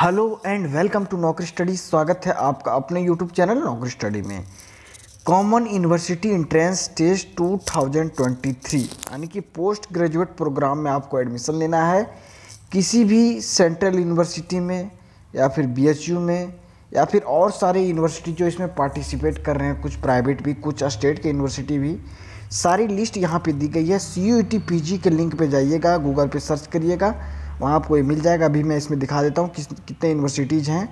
hello and welcome to Naukri study स्वागत है आपका अपने यूट्यूब चैनल नौकरी स्टडी में कॉमन यूनिवर्सिटी इंट्रेंस टेस्ट 2023 यानी कि पोस्ट ग्रेजुएट प्रोग्राम में आपको एडमिशन लेना है किसी भी सेंट्रल यूनिवर्सिटी में या फिर बीएचयू में या फिर और सारे यूनिवर्सिटी जो इसमें पार्टिसिपेट कर रहे हैं कुछ प्राइवेट भी कुछ स्टेट के यूनिवर्सिटी भी सारी लिस्ट यहाँ पे दी गई है सी यू e के लिंक पे जाइएगा गूगल पे सर्च करिएगा वहाँ आपको ये मिल जाएगा अभी मैं इसमें दिखा देता हूँ किस कितने यूनिवर्सिटीज़ हैं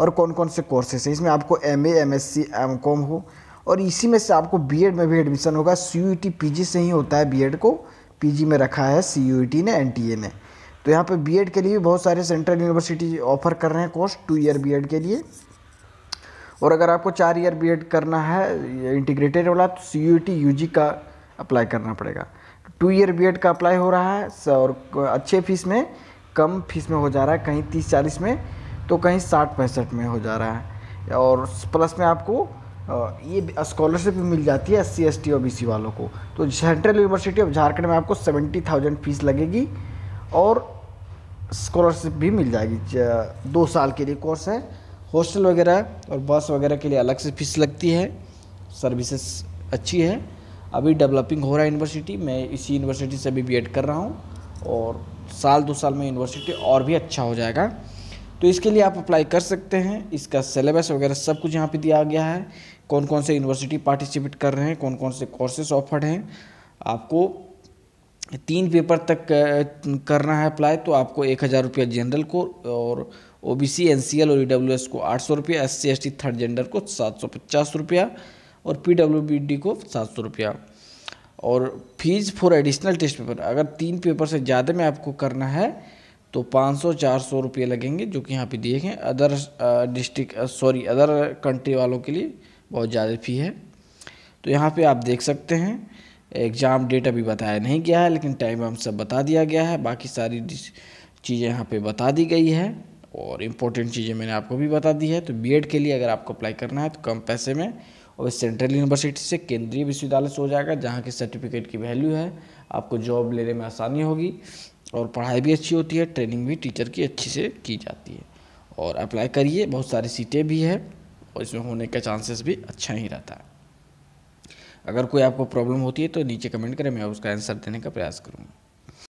और कौन कौन से कोर्सेस हैं इसमें आपको M A M S C M com हो और इसी में से आपको बी एड में भी एडमिशन होगा C U T P G से ही होता है बी एड को पी जी में रखा है सी यू टी ने एन टी ए ने तो यहाँ पर बी एड के लिए भी बहुत सारे सेंट्रल यूनिवर्सिटी ऑफर कर रहे हैं course two year B Ed के लिए और अगर आपको चार ईयर बी एड करना है इंटीग्रेटेड वाला तो C U T U G का अप्लाई करना पड़ेगा टू ईयर बी एड का अप्लाई हो रहा है और अच्छे फीस में कम फीस में हो जा रहा है कहीं तीस चालीस में तो कहीं साठ पैंसठ में हो जा रहा है और प्लस में आपको ये स्कॉलरशिप भी मिल जाती है एस सी एस टी और बी सी वालों को तो सेंट्रल यूनिवर्सिटी ऑफ झारखंड में आपको सेवेंटी थाउजेंड फीस लगेगी और स्कॉलरशिप भी मिल जाएगी दो साल के लिए कोर्स है हॉस्टल वगैरह और बस वगैरह के लिए अलग से फीस लगती है सर्विसेज अच्छी है अभी डेवलपिंग हो रहा है यूनिवर्सिटी मैं इसी यूनिवर्सिटी से अभी बी कर रहा हूँ और साल दो साल में यूनिवर्सिटी और भी अच्छा हो जाएगा तो इसके लिए आप अप्लाई कर सकते हैं इसका सिलेबस वगैरह सब कुछ यहाँ पे दिया गया है कौन कौन से यूनिवर्सिटी पार्टिसिपेट कर रहे हैं कौन कौन से कोर्सेज ऑफर्ड हैं आपको तीन पेपर तक करना है अप्लाई तो आपको एक हज़ार रुपया जनरल को और O B C N C L और ई डब्ल्यू एस को आठ सौ रुपया S C S T third gender को सात सौ पचास रुपया और पी डब्ल्यू बी डी को सात सौ रुपया और fees for additional test paper अगर तीन पेपर से ज़्यादा में आपको करना है तो 500-400 रुपये लगेंगे जो कि यहाँ पे दिए गए other district sorry other country वालों के लिए बहुत ज़्यादा फ़ी है तो यहाँ पे आप देख सकते हैं एग्ज़ाम डेट अभी बताया नहीं गया है लेकिन टाइम हम सब बता दिया गया है बाकी सारी चीज़ें यहाँ पर बता दी गई है और इम्पोर्टेंट चीज़ें मैंने आपको भी बता दी है तो बी के लिए अगर आपको अप्लाई करना है तो कम पैसे में और सेंट्रल यूनिवर्सिटी से केंद्रीय विश्वविद्यालय से हो जाएगा जहाँ के सर्टिफिकेट की वैल्यू है आपको जॉब लेने में आसानी होगी और पढ़ाई भी अच्छी होती है ट्रेनिंग भी टीचर की अच्छी से की जाती है और अप्लाई करिए बहुत सारी सीटें भी है और इसमें होने का चांसेस भी अच्छा ही रहता है अगर कोई आपको प्रॉब्लम होती है तो नीचे कमेंट करें मैं उसका आंसर देने का प्रयास करूँगा